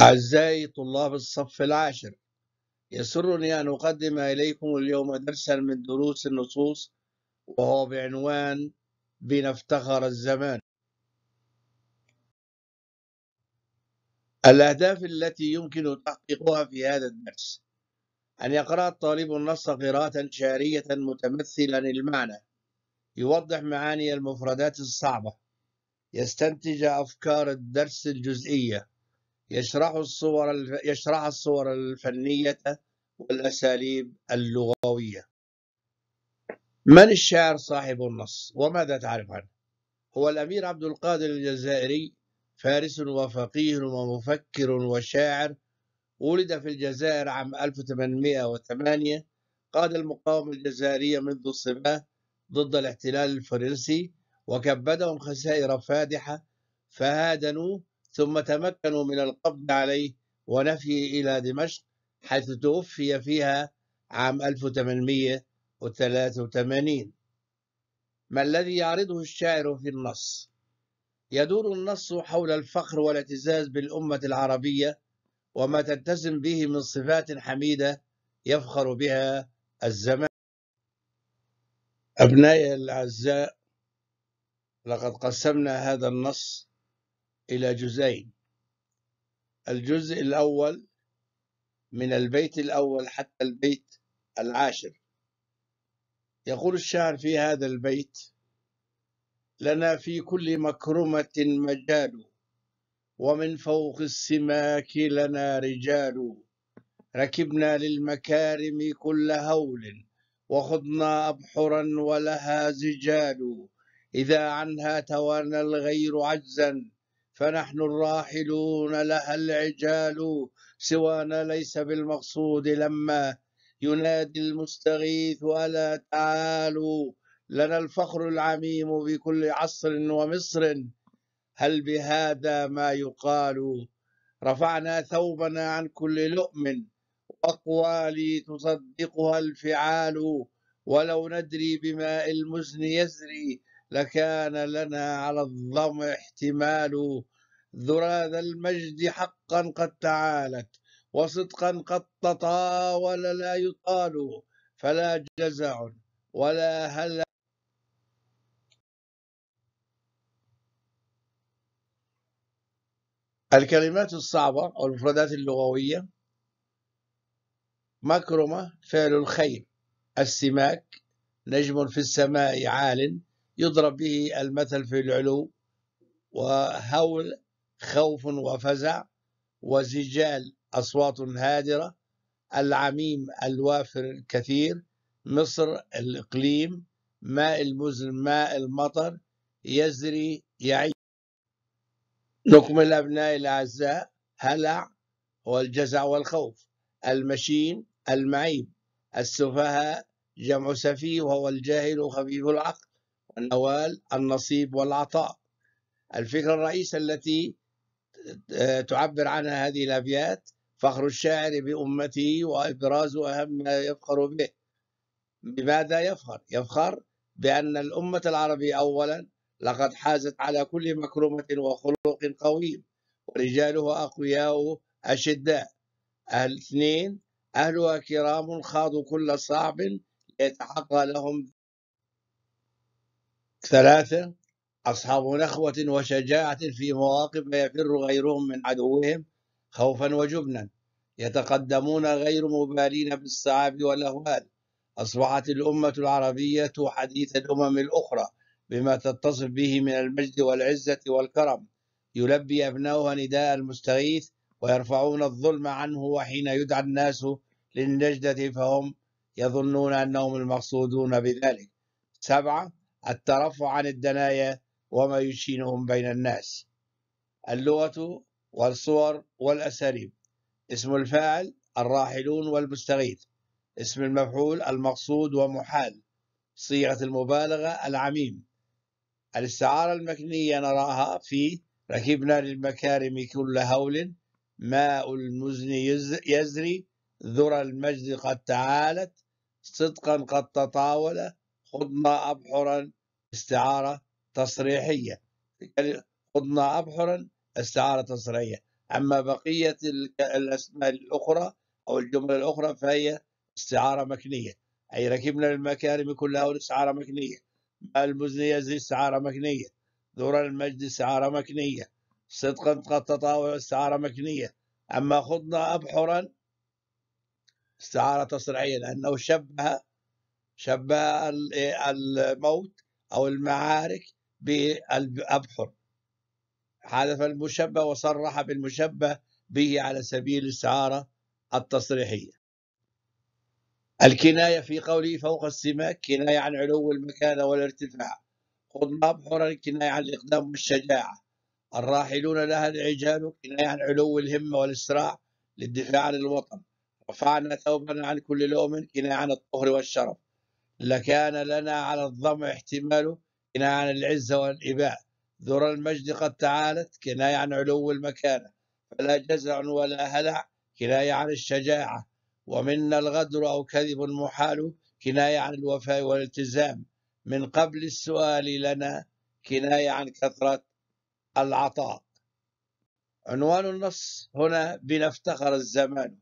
أعزائي طلاب الصف العاشر يسرني أن أقدم إليكم اليوم درسا من دروس النصوص وهو بعنوان بنفتخر الزمان الأهداف التي يمكن تحقيقها في هذا الدرس أن يقرأ الطالب النص قراءة شعرية متمثلا المعنى يوضح معاني المفردات الصعبة يستنتج أفكار الدرس الجزئية يشرح الصور الف... يشرح الصور الفنية والأساليب اللغوية من الشاعر صاحب النص وماذا تعرف عنه هو الأمير عبد القادر الجزائري فارس وفقيه ومفكر وشاعر ولد في الجزائر عام 1808 قاد المقاومة الجزائرية منذ الصباح ضد الاحتلال الفرنسي وكبدهم خسائر فادحة فهادنوه ثم تمكنوا من القبض عليه ونفيه إلى دمشق حيث توفي فيها عام 1883 ما الذي يعرضه الشاعر في النص؟ يدور النص حول الفخر والاعتزاز بالأمة العربية وما تلتزم به من صفات حميدة يفخر بها الزمان أبنائي الأعزاء لقد قسمنا هذا النص إلى جزئين الجزء الأول من البيت الأول حتى البيت العاشر يقول الشاعر في هذا البيت لنا في كل مكرمة مجال ومن فوق السماك لنا رجال ركبنا للمكارم كل هول وخضنا أبحرا ولها زجال إذا عنها توانى الغير عجزا فنحن الراحلون لها العجال سوانا ليس بالمقصود لما ينادي المستغيث ألا تعالوا لنا الفخر العميم بكل عصر ومصر هل بهذا ما يقال رفعنا ثوبنا عن كل لؤم وأقوالي تصدقها الفعال ولو ندري بماء المزن يزري لكان لنا على الظم احتمال ذراد المجد حقا قد تعالت وصدقا قد تطاول لا يطال فلا جزع ولا هلع الكلمات الصعبة أو المفردات اللغوية مكرمة فعل الخير السماك نجم في السماء عال يضرب به المثل في العلو وهول خوف وفزع وزجال أصوات هادرة العميم الوافر الكثير مصر الإقليم ماء المزن ماء المطر يزري يعي نكمل أبناء الأعزاء هلع والجزع والخوف المشين المعيب السفهاء جمع سفيه وهو الجاهل خفيف العقل والنوال النصيب والعطاء الفكرة الرئيسة التي آه، تعبر عنها هذه الأبيات فخر الشاعر بأمته وإبراز أهم ما يفخر به بماذا يفخر؟ يفخر بأن الأمة العربية أولا لقد حازت على كل مكرمة وخلق قويم ورجاله أقوياء أشداء أهل اثنين أهلها كرام خاضوا كل صعب ليتحقق لهم ثلاثة أصحاب نخوة وشجاعة في مواقف يفر غيرهم من عدوهم خوفا وجبنا يتقدمون غير مبالين بالصعاب والأهوال أصبحت الأمة العربية حديث الأمم الأخرى بما تتصف به من المجد والعزة والكرم يلبي أبناؤها نداء المستغيث ويرفعون الظلم عنه وحين يدعى الناس للنجدة فهم يظنون أنهم المقصودون بذلك سبعة الترفع عن الدناية وما يشينهم بين الناس اللغة والصور والأساليب اسم الفاعل الراحلون والمستغيث اسم المفعول المقصود ومحال صيغة المبالغة العميم الاستعارة المكنية نراها في ركبنا للمكارم كل هول ماء المزن يزري ذرى المجد قد تعالت صدقا قد تطاول خضنا أبحرا استعارة تصريحية يعني خضنا أبحرا استعارة تصريحية أما بقية الأسماء الأخرى أو الجملة الأخرى فهي استعارة مكنية أي ركبنا المكارم كلها استعارة مكنية المزنية المزن يزري استعارة مكنية دور المجد استعارة مكنية صدقا قد تطاوع استعارة مكنية أما خضنا أبحرا استعارة تصريحية لأنه شبه شبه إيه، الموت أو المعارك بالأبحر حذف المشبه وصرح بالمشبه به على سبيل الاستعارة التصريحية الكناية في قوله فوق السماك كناية عن علو المكانة والارتفاع خضنا أبحرا كناية عن الإقدام والشجاعة الراحلون لها العجال كناية عن علو الهمة والإسراع للدفاع عن الوطن رفعنا ثوبنا عن كل لوم كناية عن الطهر والشرف لكان لنا على الظمع احتمال كناية عن العزة والإباء ذرى المجد قد تعالت كناية عن علو المكانة فلا جزع ولا هلع كناية عن الشجاعة ومنا الغدر أو كذب محال كناية عن الوفاء والالتزام من قبل السؤال لنا كناية عن كثرة العطاء عنوان النص هنا بنفتخر الزمان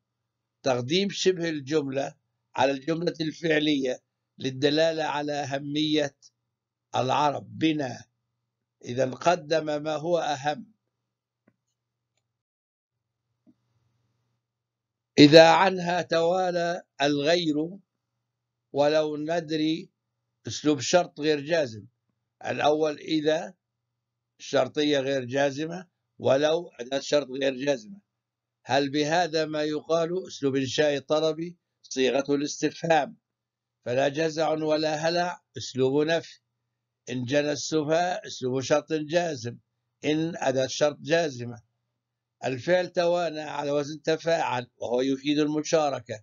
تقديم شبه الجملة على الجملة الفعلية للدلالة على أهمية العرب بنا إذا قدم ما هو أهم إذا عنها توالى الغير ولو ندري أسلوب شرط غير جازم الأول إذا شرطية غير جازمة ولو أداة شرط غير جازمة هل بهذا ما يقال أسلوب إنشاء طلبي صيغة الاستفهام فلا جزع ولا هلع اسلوب نفي ان جنى السفهاء اسلوب شرط جازم ان اداه شرط جازمه الفعل توانى على وزن تفاعل وهو يفيد المشاركه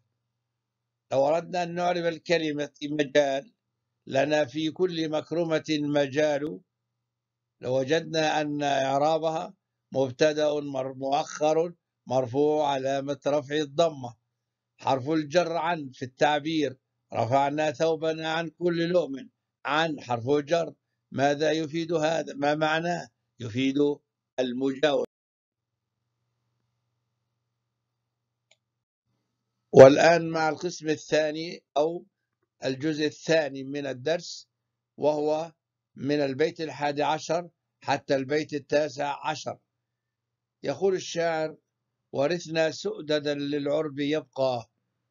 لو اردنا ان نعرب الكلمه مجال لنا في كل مكرمه مجال لوجدنا ان اعرابها مبتدا مؤخر مرفوع علامه رفع الضمه حرف الجر عن في التعبير رفعنا ثوبنا عن كل لؤم عن حرف جر ماذا يفيد هذا ما معناه يفيد المجاور والآن مع القسم الثاني أو الجزء الثاني من الدرس وهو من البيت الحادي عشر حتى البيت التاسع عشر يقول الشاعر ورثنا سؤددا للعرب يبقى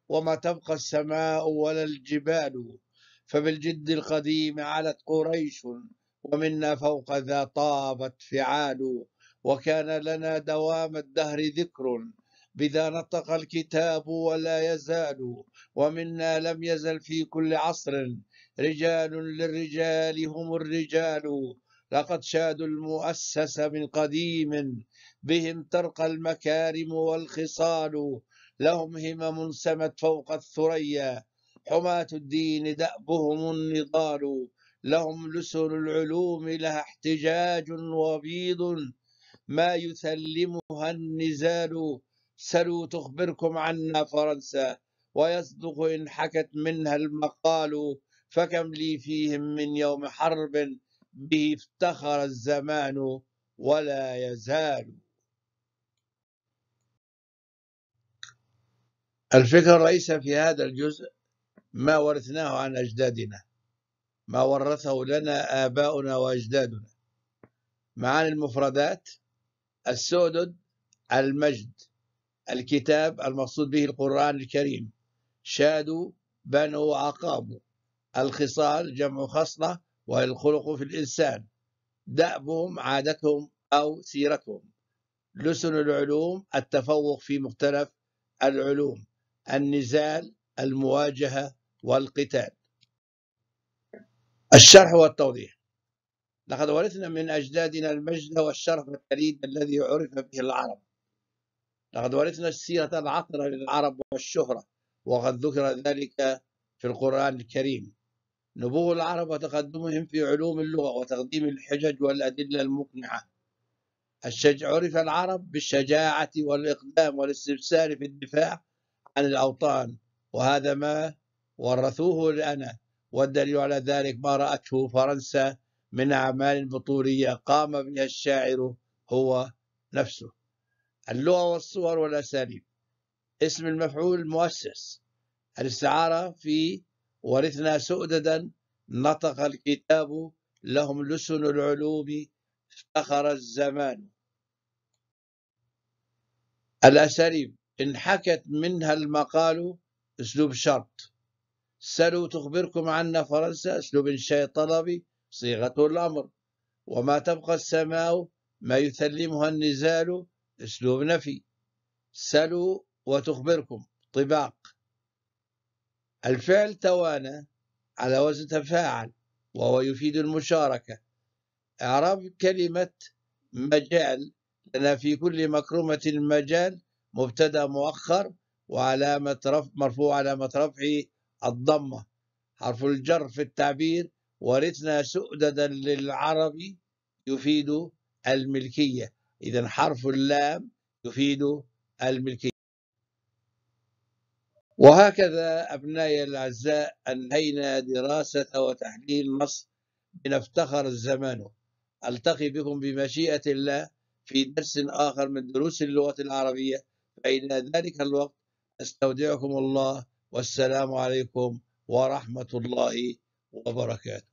وما تبقى السماء ولا الجبال فبالجد القديم علت قريش ومنا فوق ذا طابت فعال وكان لنا دوام الدهر ذكر بذا نطق الكتاب ولا يزال ومنا لم يزل في كل عصر رجال للرجال هم الرجال لقد شادوا المؤسس من قديم بهم ترقى المكارم والخصال لهم همم سمت فوق الثريا حماة الدين دأبهم النضال لهم لسن العلوم لها احتجاج وبيض ما يثلمها النزال سلوا تخبركم عنا فرنسا ويصدق إن حكت منها المقال فكم لي فيهم من يوم حرب به افتخر الزمان ولا يزال الفكرة الرئيسية في هذا الجزء ما ورثناه عن أجدادنا ما ورثه لنا آباؤنا وأجدادنا معاني المفردات السؤدد المجد الكتاب المقصود به القرآن الكريم شادوا بنوا عقابوا الخصال جمع خصلة وهي الخلق في الإنسان دأبهم عادتهم أو سيرتهم لسن العلوم التفوق في مختلف العلوم النزال المواجهة والقتال الشرح والتوضيح لقد ورثنا من أجدادنا المجد والشرف الفريد الذي عرف به العرب لقد ورثنا السيرة العطرة للعرب والشهرة وقد ذكر ذلك في القرآن الكريم نبوغ العرب وتقدمهم في علوم اللغة وتقديم الحجج والأدلة المقنعة الشج... عرف العرب بالشجاعة والإقدام والاستبسال في الدفاع عن الأوطان وهذا ما ورثوه لنا والدليل على ذلك ما رأته فرنسا من أعمال بطولية قام بها الشاعر هو نفسه اللغة والصور والأساليب اسم المفعول المؤسس الاستعارة في ورثنا سؤددا نطق الكتاب لهم لسن العلوم افتخر الزمان الأساليب انحكت منها المقال أسلوب شرط سلوا تخبركم عنا فرنسا أسلوب انشاء طلبي صيغة الأمر وما تبقى السماء ما يثلمها النزال أسلوب نفي سلوا وتخبركم طباق الفعل توانى على وزن تفاعل وهو يفيد المشاركة إعراب كلمة مجال لنا في كل مكرمة مجال مبتدا مؤخر وعلامة رفع مرفوع علامة رفعه الضمة حرف الجر في التعبير ورثنا سؤددا للعرب يفيد الملكية إذا حرف اللام يفيد الملكية وهكذا أبنائي الأعزاء أنهينا دراسة وتحليل نص بنفتخر الزمان ألتقي بكم بمشيئة الله في درس آخر من دروس اللغة العربية فإلى ذلك الوقت أستودعكم الله والسلام عليكم ورحمة الله وبركاته